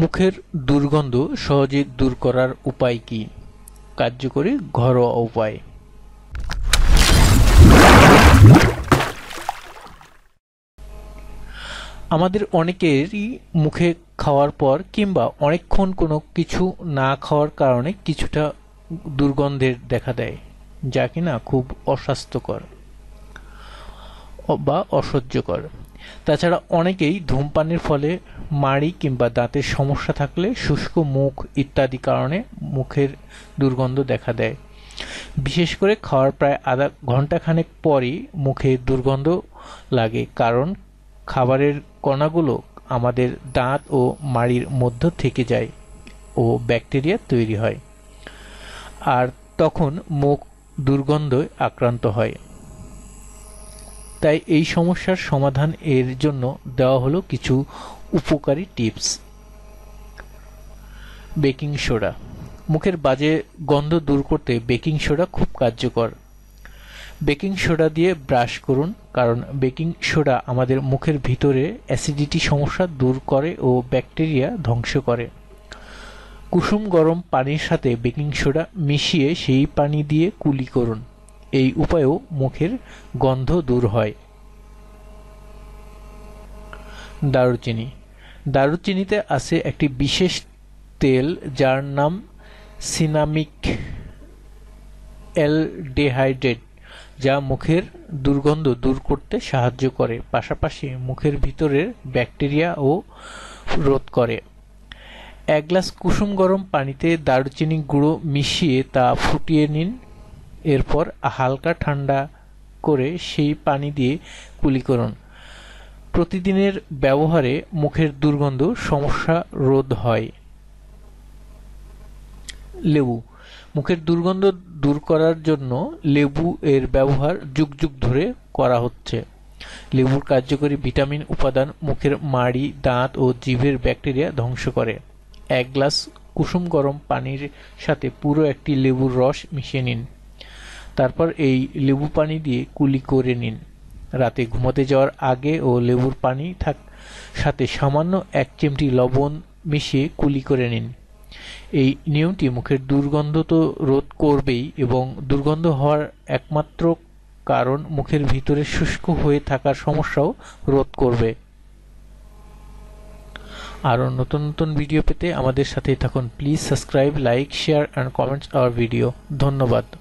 মুখের দুর্গন্ধ সহজে দূর করার উপায় কি কার্যকরী ঘরোয়া উপায় আমাদের অনেকেরই মুখে খাওয়ার পর কিংবা অনেকক্ষণ কোনো কিছু না খাওয়ার কারণে কিছুটা দুর্গন্ধের দেখা দেয় যা কিনা খুব অস্বাস্থ্যকর বা অসহ্যকর তাছাড়া অনেকেই ধূমপানের ফলে মাড়ি কিংবা দাঁতের সমস্যা থাকলে শুষ্ক মুখ ইত্যাদি কারণে মুখের দুর্গন্ধ দেখা দেয় বিশেষ করে খাওয়ার প্রায় আধা ঘন্টাখানেক পরই মুখে দুর্গন্ধ লাগে কারণ খাবারের কণাগুলো আমাদের দাঁত ও মাড়ির মধ্য থেকে যায় ও ব্যাকটেরিয়া তৈরি হয় আর তখন মুখ দুর্গন্ধ আক্রান্ত হয় তাই এই সমস্যার সমাধান এর জন্য দেওয়া হলো কিছু উপকারী টিপস বেকিং সোডা মুখের বাজে গন্ধ দূর করতে বেকিং সোডা খুব কার্যকর বেকিং সোডা দিয়ে ব্রাশ করুন কারণ বেকিং সোডা আমাদের মুখের ভিতরে অ্যাসিডিটি সমস্যা দূর করে ও ব্যাকটেরিয়া ধ্বংস করে কুসুম গরম পানির সাথে বেকিং সোডা মিশিয়ে সেই পানি দিয়ে কুলি করুন এই উপায়েও মুখের গন্ধ দূর হয় দারুচিনি দারুচিনিতে আছে একটি বিশেষ তেল যার নাম সিনামিক অ্যালডেহাইড্রেট যা মুখের দুর্গন্ধ দূর করতে সাহায্য করে পাশাপাশি মুখের ভিতরের ব্যাকটেরিয়াও রোধ করে এক গ্লাস কুসুম গরম পানিতে দারুচিনি গুঁড়ো মিশিয়ে তা ফুটিয়ে নিন এরপর হালকা ঠান্ডা করে সেই পানি দিয়ে কুলি করুন প্রতিদিনের ব্যবহারে মুখের দুর্গন্ধ সমস্যা রোধ হয় লেবু মুখের দুর্গন্ধ দূর করার জন্য লেবু এর ব্যবহার যুগ যুগ ধরে করা হচ্ছে লেবুর কার্যকরী ভিটামিন উপাদান মুখের মাড়ি দাঁত ও জিভের ব্যাকটেরিয়া ধ্বংস করে এক গ্লাস কুসুম গরম পানির সাথে পুরো একটি লেবুর রস মিশিয়ে নিন তারপর এই লেবু পানি দিয়ে কুলি করে নিন রাতে ঘুমাতে যাওয়ার আগে ও লেবুর পানি থাক সাথে সামান্য এক চিমটি লবণ মিশিয়ে কুলি করে নিন এই নিয়মটি মুখের দুর্গন্ধ তো রোধ করবেই এবং দুর্গন্ধ হওয়ার একমাত্র কারণ মুখের ভিতরে শুষ্ক হয়ে থাকার সমস্যাও রোধ করবে আরও নতুন নতুন ভিডিও পেতে আমাদের সাথেই থাকুন please subscribe like share and comments our video ধন্যবাদ